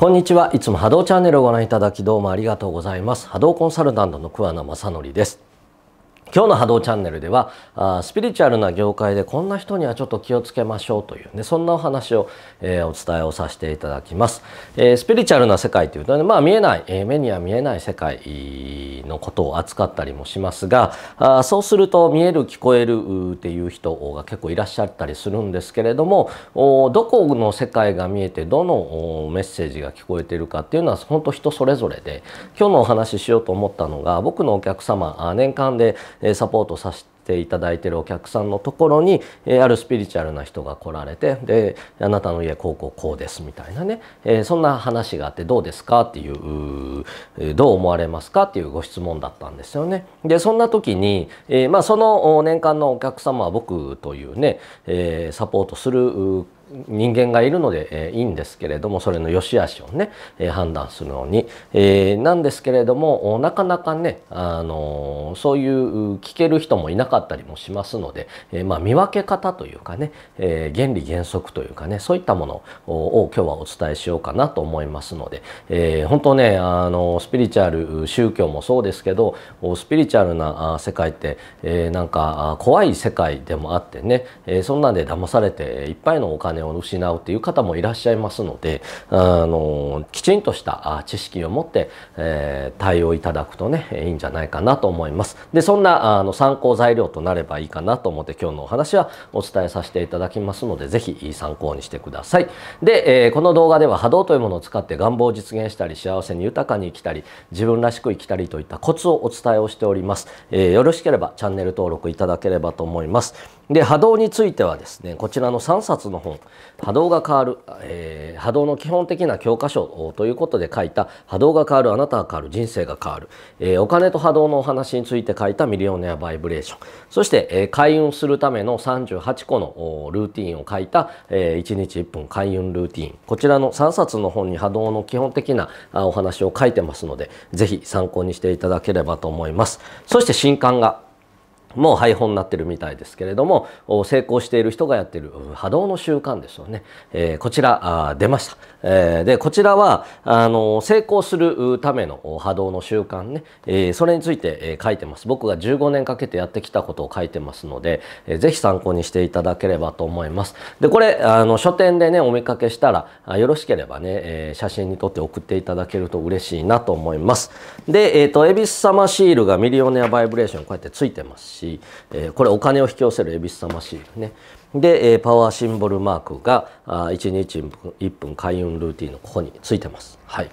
こんにちは。いつも波動チャンネルをご覧いただきどうもありがとうございます。波動コンサルタントの桑名正則です。今日の波動チャンネルではあスピリチュアルな業界でこんな人にはちょっと気をつけましょうという、ね、そんなお話を、えー、お伝えをさせていただきます、えー、スピリチュアルな世界というと、ね、まあ見えない、えー、目には見えない世界のことを扱ったりもしますがあそうすると見える聞こえるっていう人が結構いらっしゃったりするんですけれどもおどこの世界が見えてどのおメッセージが聞こえてるかっていうのは本当人それぞれで今日のお話ししようと思ったのが僕のお客様年間でサポートさせていただいてるお客さんのところにあるスピリチュアルな人が来られてであなたの家こうこうこうですみたいなねそんな話があってどうですかっていうどう思われますかっていうご質問だったんですよね。でそんな時に、まあ、その年間のお客様は僕というねサポートする人間がいるので、えいいんですけれどもそれの良し悪しをね、え判断するのに、えなんですけれどもなかなかね、あのそういう聞ける人もいなかったりもしますので、えまあ、見分け方というかね、え原理原則というかねそういったものを今日はお伝えしようかなと思いますので、え本当ね、あのスピリチュアル宗教もそうですけどスピリチュアルな世界って、えなんか怖い世界でもあってね、えそんなんで騙されていっぱいのお金金を失うという方もいらっしゃいますのであのきちんとした知識を持って、えー、対応いただくとねいいんじゃないかなと思います。でそんなあの参考材料となればいいかなと思って今日のお話はお伝えさせていただきますので是非参考にしてください。で、えー、この動画では波動というものを使って願望を実現したり幸せに豊かに生きたり自分らしく生きたりといったコツをお伝えをしております。えー、よろしければチャンネル登録いただければと思います。で波動についてはですねこちらの3冊の本「波動が変わる、えー、波動の基本的な教科書」ということで書いた「波動が変わるあなたが変わる人生が変わる」えー、お金と波動のお話について書いた「ミリオネア・バイブレーション」そして、えー、開運するための38個のルーティンを書いた「え1日1分開運ルーティン」こちらの3冊の本に波動の基本的なお話を書いてますので是非参考にしていただければと思います。そして新刊がもう廃本になってるみたいですけれども成功している人がやってる波動の習慣ですよね、えー、こちら出ました、えー、でこちらはあの成功するための波動の習慣ね、えー、それについて書いてます僕が15年かけてやってきたことを書いてますので、えー、ぜひ参考にしていただければと思いますでこれあの書店でねお見かけしたらよろしければね、えー、写真に撮って送っていただけると嬉しいなと思いますでえっ、ー、と恵比寿様シールがミリオネアバイブレーションこうやってついてますし、えー、これお金を引き寄せる恵比寿魂ねで、えー、パワーシンボルマークがあ1日1分開運ルーティンのここについてます。はい、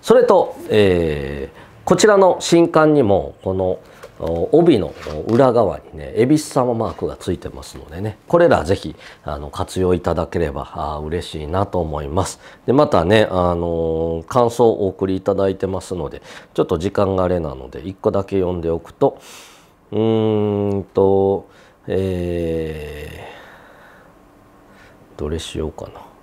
それと、えー、こちらの新刊にもこの帯の裏側にね恵比寿様マークがついてますのでねこれら是非あの活用いただければあ嬉しいなと思いますでまたね、あのー、感想をお送りいただいてますのでちょっと時間があれなので1個だけ読んでおくと「うーんと、えー、どれしようかな。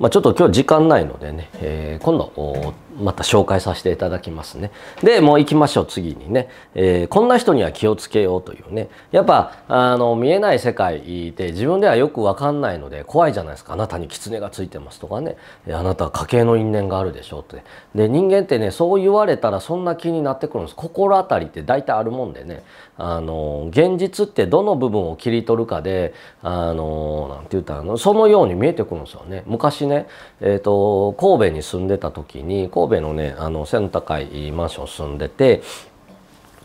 まあ、ちょっと今日時間ないのでね、えー、今度また紹介させていただきますね。で、もう行きましょう、次にね。えー、こんな人には気をつけようというね。やっぱ、あの、見えない世界で自分ではよくわかんないので怖いじゃないですか。あなたに狐がついてますとかね。あなたは家系の因縁があるでしょうって。で、人間ってね、そう言われたらそんな気になってくるんです。心当たりって大体あるもんでね。あの、現実ってどの部分を切り取るかで、あの、なんて言ったら、そのように見えてくるんですよね。昔ね、えーと、神戸に住んでた時に神戸のねあの背の高いマンション住んでて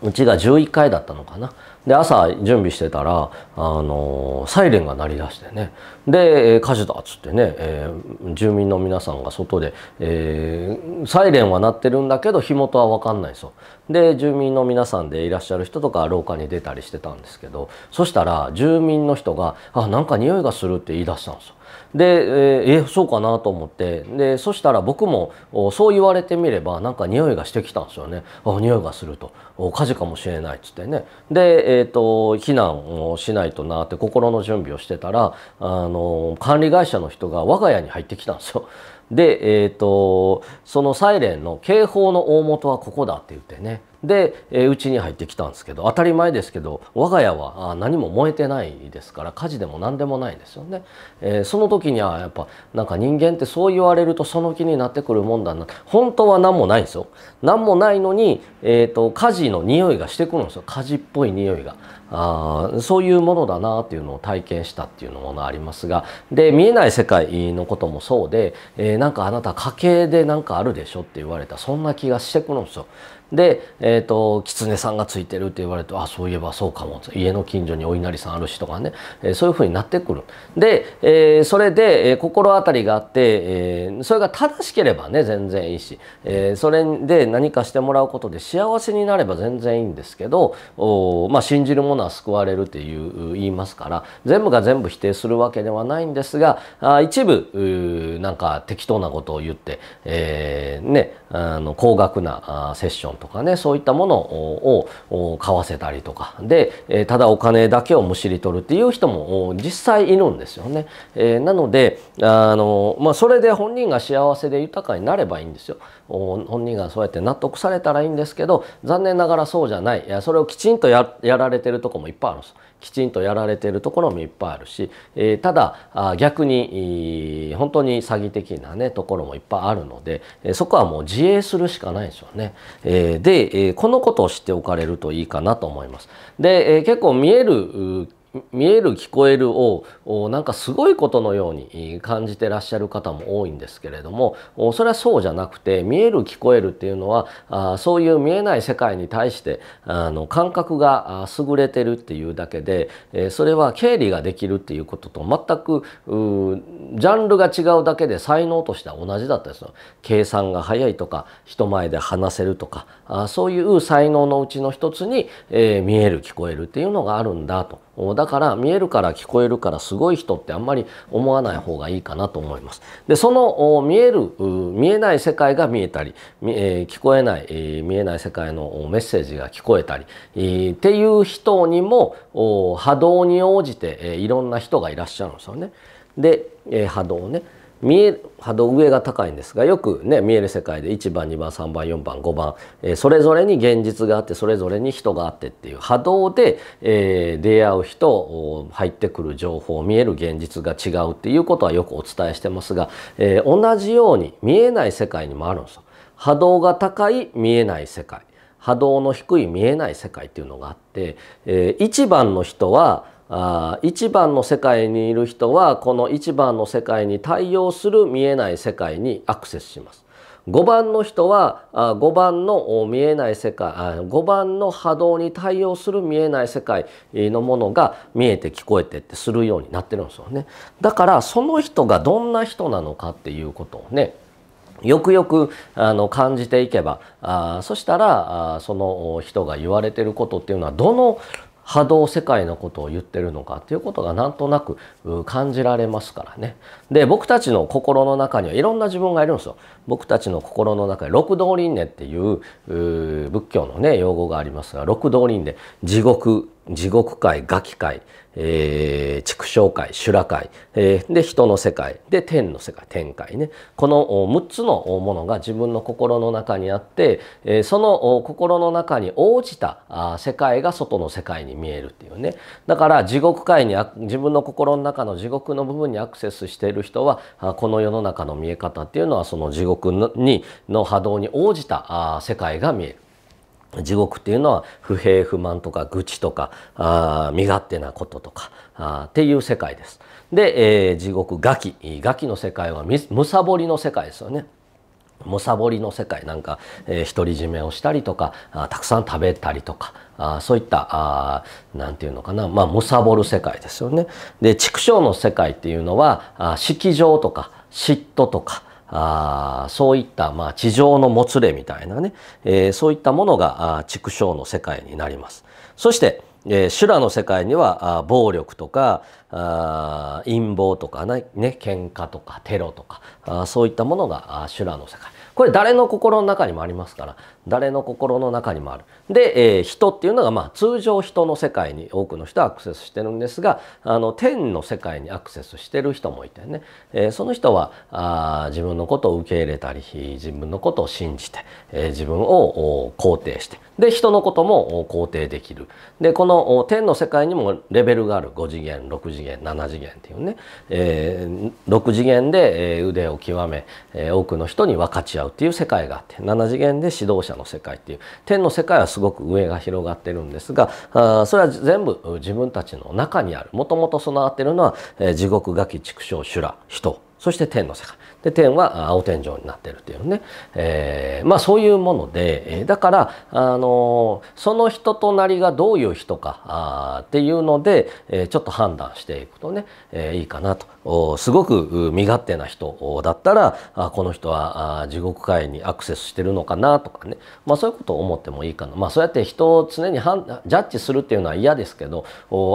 うちが11階だったのかな。で朝準備してたら、あのー、サイレンが鳴り出してねで火事だっつってね、えー、住民の皆さんが外で、えー、サイレンは鳴ってるんだけど火元は分かんないそうで住民の皆さんでいらっしゃる人とか廊下に出たりしてたんですけどそしたら住民の人が「あなんか匂いがする」って言い出したんですよ。で、えー、そうかなと思ってでそしたら僕もそう言われてみればなんか匂いがしてきたんですよねあ匂いがすると火事かもしれないっつってねで、えーと、避難をしないとなって心の準備をしてたらあの管理会社の人が我が家に入ってきたんですよ。で、えーとそのサイレンの警報の大元はここだって言ってねでうち、えー、に入ってきたんですけど当たり前ですけど我が家はあ何も燃えてないですから火事でも何でもないんですよね、えー、その時にはやっぱなんか人間ってそう言われるとその気になってくるもんだな本当は何もないんですよ何もないのに、えーと、火事の匂いがしてくるんですよ火事っぽい匂いがあそういうものだなっていうのを体験したっていうのもありますがで見えない世界のこともそうで、えー、なんかあなた家系でなんかあるでしょって言われたそんな気がしてくるんですよで、えーと、狐さんがついてるって言われてあそういえばそうかも家の近所にお稲荷さんあるしとかね、えー、そういうふうになってくるで、えー、それで、えー、心当たりがあって、えー、それが正しければね全然いいし、えー、それで何かしてもらうことで幸せになれば全然いいんですけどお、まあ、信じるものは救われるっていう言いますから全部が全部否定するわけではないんですがあ一部なんか適当なことを言って、えーね、あの高額なあセッションンとかねそういったものを買わせたりとかでただお金だけをむしり取るっていう人も実際いるんですよね。えなのであの、まあ、それで本人が幸せで豊かになればいいんですよ。本人がそうやって納得されたらいいんですけど残念ながらそうじゃないいやそれをきちんとやられてるとこもいっぱいあるんです。きちんとやられてるところもいっぱいあるし、えー、ただ逆に、本当に詐欺的なねところもいっぱいあるので、えそこはもう自衛するしかないですよね。えー、で、えー、このことを知っておかれるといいかなと思います。で、えー、結構見える見える聞こえるをなんかすごいことのように感じてらっしゃる方も多いんですけれどもそれはそうじゃなくて見える聞こえるっていうのはあそういう見えない世界に対してあの感覚が優れてるっていうだけで、えそれは経理ができるっていうことと全くジャンルが違うだけで才能としては同じだったですよ。計算が早いとか人前で話せるとかあそういう才能のうちの一つに、えー、見える聞こえるっていうのがあるんだとだから見えるから聞こえるからすごい人ってあんまり思わない方がいいかなと思います。でその見える見えない世界が見えたり、えー、聞こえない、えー、見えない世界のメッセージが聞こえたり、えー、っていう人にも波動に応じて、えいろんな人がいらっしゃるんですよね。で、え波動ね。見え波動上が高いんですがよくね見える世界で1番2番3番4番5番、えー、それぞれに現実があってそれぞれに人があってっていう波動で、えー、出会う人入ってくる情報見える現実が違うっていうことはよくお伝えしてますが、えー、同じように見えない世界にもあるんですよ。波動が高い見えない世界波動の低い見えない世界っていうのがあって、えー、1番の人はあ一番の世界にいる人はこの一番の世界に対応する見えない世界にアクセスします。五番の人は五番の見えない世界五番の波動に対応する見えない世界のものが見えて聞こえてってするようになってるんですよね。だからその人がどんな人なのかっていうことをねよくよくあの感じていけばあそしたらあその人が言われてることっていうのはどの波動世界のことを言ってるのかということがなんとなく感じられますからね。で僕たちの心の中にはいろんな自分がいるんですよ。僕たちの心の中に六道輪廻っていう仏教のね用語がありますが六道輪廻地獄地獄界、餓鬼界、えー、畜生界、修羅界、えー、で、人の世界、で、天の世界、天界ね。この6つのものが自分の心の中にあって、えー、その心の中に応じたあ世界が外の世界に見えるっていうね。だから地獄界に、自分の心の中の地獄の部分にアクセスしている人は、あこの世の中の見え方っていうのはその地獄にの波動に応じたあ世界が見える。地獄っていうのは不平不満とか愚痴とかあ身勝手なこととかあっていう世界です。で、えー、地獄餓鬼餓鬼の世界はむさぼりの世界ですよね。むさぼりの世界なんか、えー、独り占めをしたりとかあたくさん食べたりとかあそういった何て言うのかなまあむさぼる世界ですよね。で畜生の世界っていうのはあ色情とか嫉妬とか。あそういった、まあ、地上のもつれみたいなね、えー、そういったものが畜生の世界になります。そして、えー、修羅の世界には暴力とか陰謀とかね喧嘩とかテロとかそういったものが修羅の世界これ誰の心の中にもありますから誰の心の中にもある。で、えー、人っていうのがまあ通常人の世界に多くの人はアクセスしてるんですがあの天の世界にアクセスしてる人もいてね、えー、その人はあ自分のことを受け入れたり自分のことを信じて、えー、自分を肯定してで人のことも肯定できる。でこの天の世界にもレベルがある5次元6次元7次元っていうね、えー、6次元で腕を極め、え多くの人に分かち合う。うっていう世界があって7次元で指導者の世界っていう天の世界はすごく上が広がってるんですがあそれは全部自分たちの中にあるもともと備わってるのは、えー、地獄餓鬼畜生修羅人そして天の世界で天は青天井になってるっていうね、えー、まあそういうもので、えだからあのその人となりがどういう人かあっていうので、えちょっと判断していくとね、えいいかなとすごく身勝手な人だったらあこの人は地獄界にアクセスしてるのかなとかね、まあ、そういうことを思ってもいいかな、まあ、そうやって人を常にジャッジするっていうのは嫌ですけど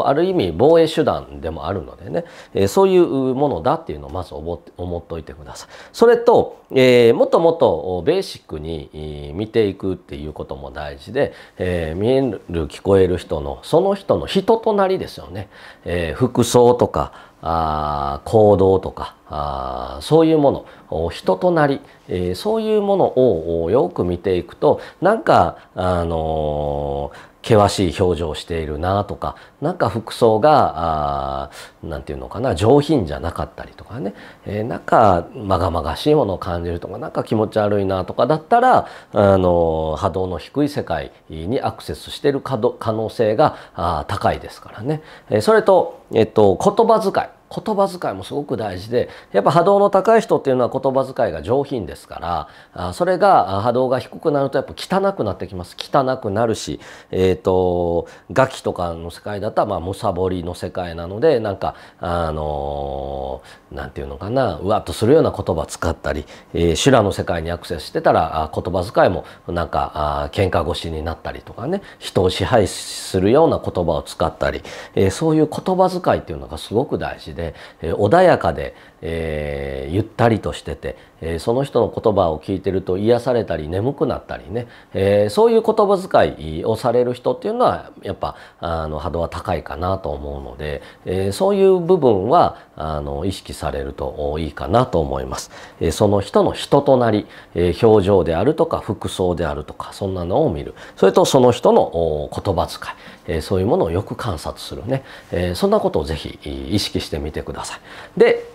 ある意味防衛手段でもあるのでね、えそういうものだっていうのをまず思って思っいてください。さい。それと、えー、もっともっとベーシックに見ていくっていうことも大事で、えー、見える聞こえる人のその人の人となりですよね。えー、服装とかあ行動とかあそういうもの人となり、えー、そういうものをよく見ていくとなんか、あのー険しい表情をしているなとかなんか服装が何て言うのかな上品じゃなかったりとかね、えー、なんかまがまがしいものを感じるとかなんか気持ち悪いなとかだったらあの波動の低い世界にアクセスしてる可能性が高いですからね。えー、それと、えっと、言葉遣い言葉遣いもすごく大事でやっぱ波動の高い人っていうのは言葉遣いが上品ですからそれが波動が低くなるとやっぱ汚くなってきます汚くなるしえっ、ー、とガキとかの世界だったらまあむさぼりの世界なのでなんかあの何、んて言うのかなうわっとするような言葉使ったり、えー、修羅の世界にアクセスしてたら言葉遣いもなんかあ喧嘩腰になったりとかね人を支配するような言葉を使ったり、えー、そういう言葉遣いっていうのがすごく大事で。で、穏やかで、えー、ゆったりとしてて、えー、その人の言葉を聞いてると癒されたり眠くなったりね、えー、そういう言葉遣いをされる人っていうのはやっぱあの波動は高いかなと思うので、えそういう部分はあの意識されるといいかなと思います。えその人の人となり、え表情であるとか服装であるとかそんなのを見るそれとその人の言葉遣い、えそういうものをよく観察するね、えそんなことを是非意識してみてください。で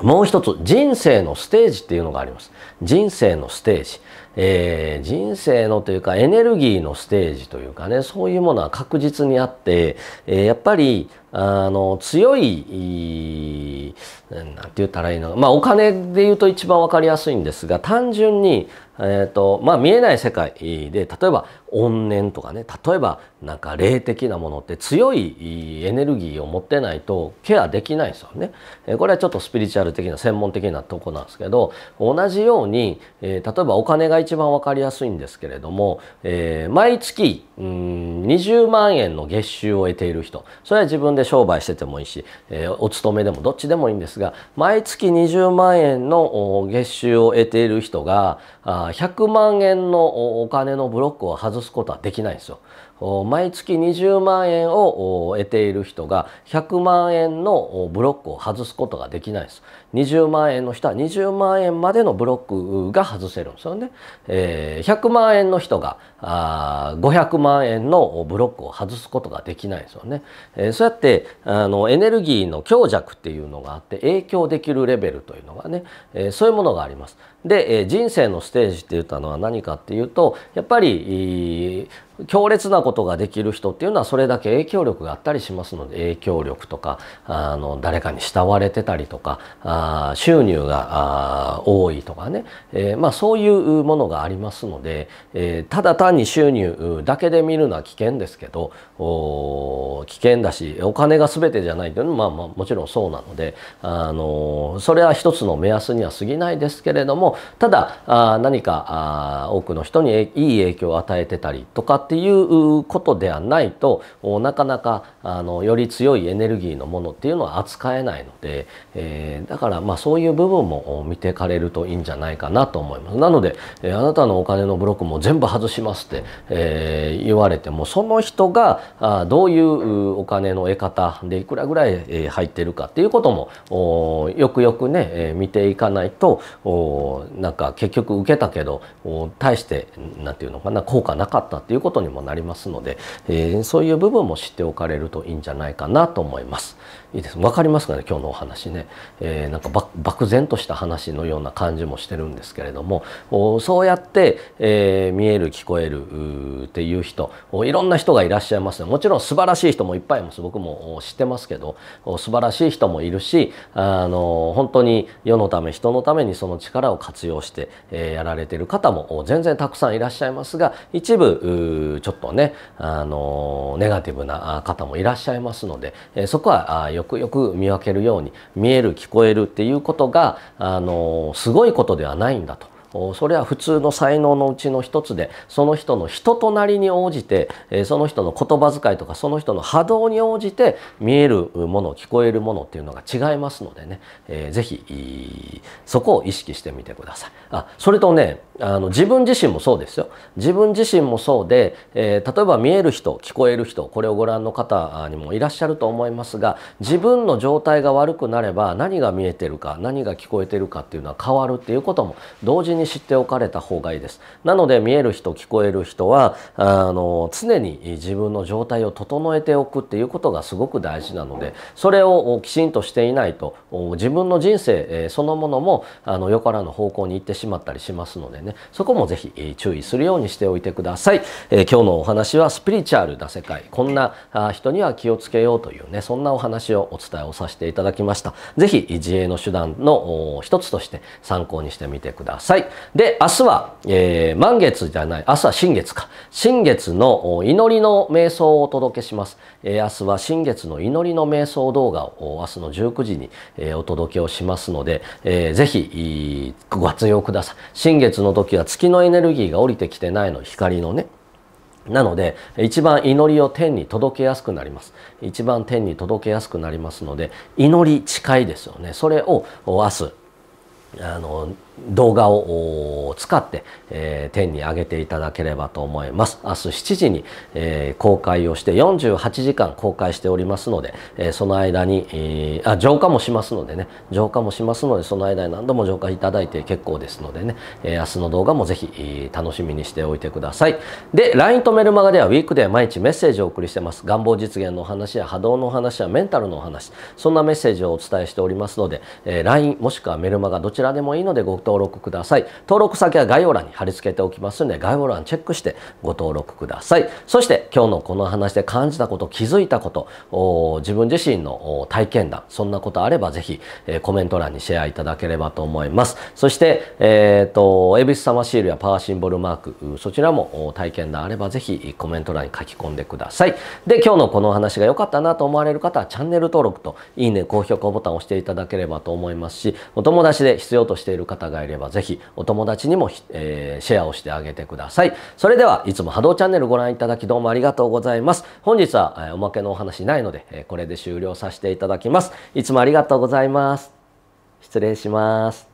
もう一つ人生のステージっていうのがあります人生のステージ、えー、人生のというかエネルギーのステージというかねそういうものは確実にあって、えー、やっぱりあの強い何て言ったらいいのまあお金で言うと一番分かりやすいんですが単純にえーとまあ、見えない世界で例えば怨念とかね例えばなんか霊的なものって強いエネルギーを持ってないとケアできないですよね。これはちょっとスピリチュアル的な専門的なとこなんですけど同じように、えー、例えばお金が一番分かりやすいんですけれども、えー、毎月うん20万円の月収を得ている人それは自分で商売しててもいいし、えー、お勤めでもどっちでもいいんですが毎月20万円の月収を得ている人があ100万円のお金のブロックを外すことはできないんですよ。毎月20万円を得ている人が100万円のブロックを外すことができないです20万円の人は20万円までのブロックが外せるんですよね、え100万円の人があ500万円のブロックを外すことができないですよね、そうやってあのエネルギーの強弱っていうのがあって影響できるレベルというのがね、そういうものがありますで、人生のステージって言っのは何かっていうとやっぱり、強烈なことができる人っていうのはそれだけ影響力があったりしますので影響力とかあの誰かに慕われてたりとかあ収入があ多いとかね、えー、まあ、そういうものがありますので、えー、ただ単に収入だけで見るのは危険ですけど危険だしお金が全てじゃないというのは、まあ、もちろんそうなので、あのそれは一つの目安には過ぎないですけれどもただあ何かあ多くの人にいい影響を与えてたりとかってていうことではないとなかなかあのより強いエネルギーのものっていうのは扱えないので、えー、だからまあそういう部分も見てかれるといいんじゃないかなと思います。なので、えー、あなたのお金のブロックも全部外しますって、えー、言われてもその人があどういうお金の得方でいくらぐらい、え入ってるかっていうこともよくよくね、え見ていかないとおなんか結局受けたけど大して何て言うのかな効果なかったっていうことにもなりますので、えそういう部分も知っておかれるといいんじゃないかなと思います。いいです分かりますかね今日のお話ね、えー、なんか漠然とした話のような感じもしてるんですけれどもそうやって、えー、見える聞こえるっていう人いろんな人がいらっしゃいますもちろん素晴らしい人もいっぱい僕も知ってますけど素晴らしい人もいるしあの本当に世のため人のためにその力を活用して、えー、やられてる方も全然たくさんいらっしゃいますが一部ちょっとねあのネガティブな方もいらっしゃいますので、えー、そこはよよくよく見分けるように見える聞こえるっていうことがあのすごいことではないんだとそれは普通の才能のうちの一つでその人の人となりに応じてその人の言葉遣いとかその人の波動に応じて見えるもの聞こえるものっていうのが違いますのでね、え非そこを意識してみてください。あそれとねあの自分自身もそうですよ自分自身もそうで、えー、例えば見える人聞こえる人これをご覧の方にもいらっしゃると思いますが自分の状態が悪くなれば何が見えてるか何が聞こえてるかっていうのは変わるっていうことも同時にに知っておかれた方がいいです。なので見える人聞こえる人はあの常に自分の状態を整えておくっていうことがすごく大事なのでそれをきちんとしていないと自分の人生そのものもあのよからぬ方向に行ってしまったりしますのでねそこも是非注意するようにしておいてください。え今日のお話はスピリチュアルな世界こんな人には気をつけようというねそんなお話をお伝えをさせていただきました。ぜひ自衛の手段の一つとして参考にしてみてください。で、明日は、えー、満月じゃない、明日は新月か。新月の祈りの瞑想をお届けします。えー、明日は新月の祈りの瞑想動画を明日の19時に、えー、お届けをしますので、えー、ぜひご活用ください。新月の時は月のエネルギーが降りてきてないの、光のね。なので、一番祈りを天に届けやすくなります。一番天に届けやすくなりますので、祈り近いですよね。それを明日、あの、動画を使って、えー、天に上げていただければと思います。明日7時に、えー、公開をして48時間公開しておりますので、えー、その間に、えー、あ浄化もしますのでね浄化もしますのでその間に何度も浄化いただいて結構ですのでね、えー、明日の動画もぜひ楽しみにしておいてください。で LINE とメルマガではウィークで毎日メッセージをお送りしてます。願望実現の話や波動の話やメンタルの話そんなメッセージをお伝えしておりますので、えー、LINE もしくはメルマガどちらでもいいのでご登録ください。登録先は概要欄に貼り付けておきますので、概要欄チェックしてご登録ください。そして今日のこの話で感じたこと、気づいたこと、自分自身の体験談、そんなことあればぜひ、えコメント欄にシェアいただければと思います。そして、えっ、ー、と、恵比寿様シールやパワーシンボルマーク、そちらも体験談あればぜひコメント欄に書き込んでください。で、今日のこのお話が良かったなと思われる方はチャンネル登録といいね、高評価ボタンを押していただければと思いますし、お友達で必要としている方ががいればぜひお友達にも、えー、シェアをしてあげてくださいそれではいつも波動チャンネルご覧いただきどうもありがとうございます本日は、えー、おまけのお話ないので、えー、これで終了させていただきますいつもありがとうございます失礼します